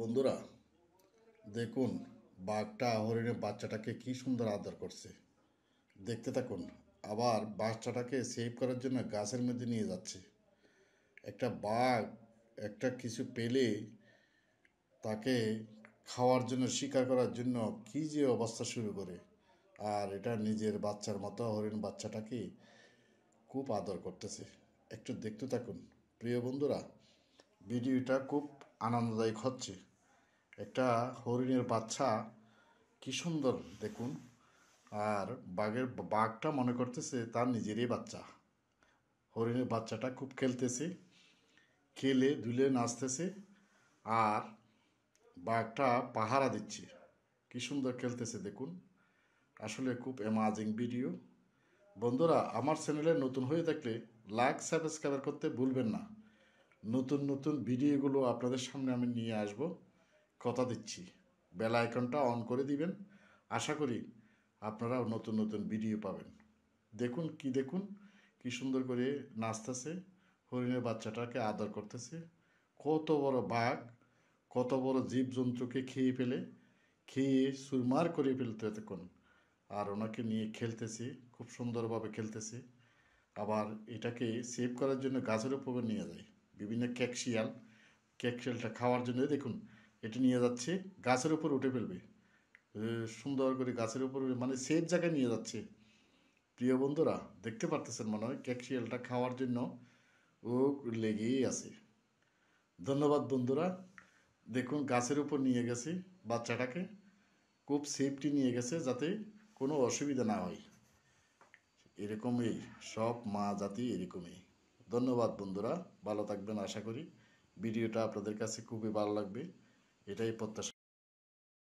বন্ধুরা দেখুন বাঘটা হরিণের বাচ্চাটাকে কি সুন্দর আদর করছে দেখতে থাকুন আবার বাচ্চাটাকে সেভ করার জন্য গাছের মধ্যে নিয়ে যাচ্ছে একটা বাঘ একটা কিছু পেলে তাকে খাওয়ার জন্য শিকার করার জন্য কি যে অবস্থা শুরু করে আর এটা নিজের বাচ্চার মতো হরিণ বাচ্চাটাকে খুব আদর করতেছে একটু দেখতে থাকুন প্রিয় বন্ধুরা ভিডিওটা খুব আনন্দদায়ক হচ্ছে একটা হরিণের বাচ্চা কি সুন্দর দেখুন আর বাঘের বাঘটা মনে করতেছে তার নিজেরই বাচ্চা হরিণের বাচ্চাটা খুব খেলতেছে খেলে দুলে নাচতেছে আর বাঘটা পাহারা দিচ্ছে কি সুন্দর খেলতেছে দেখুন আসলে খুব অ্যামাজিং ভিডিও বন্ধুরা আমার চ্যানেলে নতুন হয়ে থাকলে লাইক সাবস্ক্রাইব করতে ভুলবেন না নতুন নতুন ভিডিওগুলো আপনাদের সামনে আমি নিয়ে আসব কথা দিচ্ছি বেল আইকনটা অন করে দিবেন আশা করি আপনারা নতুন নতুন ভিডিও পাবেন দেখুন কি দেখুন কি সুন্দর করে নাচতেছে হরিণের বাচ্চাটাকে আদর করতেছে কত বড় বাঘ কত বড় জীবজন্তুকে খেয়ে ফেলে খেয়ে সুরমার করে ফেলতে এতক্ষণ আর ওনাকে নিয়ে খেলতেছে খুব সুন্দরভাবে খেলতেছে আবার এটাকে সেভ করার জন্য গাছের উপরে নিয়ে যায় বিভিন্ন ক্যাকশিয়াল ক্যাকশিয়ালটা খাওয়ার জন্য দেখুন এটা নিয়ে যাচ্ছে গাছের উপর উঠে ফেলবে সুন্দর করে গাছের উপর মানে সেফ জায়গায় নিয়ে যাচ্ছে প্রিয় বন্ধুরা দেখতে পারতেছেন মনে হয় ক্যাকশিয়ালটা খাওয়ার জন্য ও লেগেই আছে ধন্যবাদ বন্ধুরা দেখুন গাছের উপর নিয়ে গেছে বাচ্চাটাকে খুব সেফটি নিয়ে গেছে যাতে কোনো অসুবিধা না হয় এরকমই সব মা জাতি এরকমই ধন্যবাদ বন্ধুরা ভালো থাকবেন আশা করি ভিডিওটা আপনাদের কাছে খুবই ভালো লাগবে এটাই প্রত্যাশা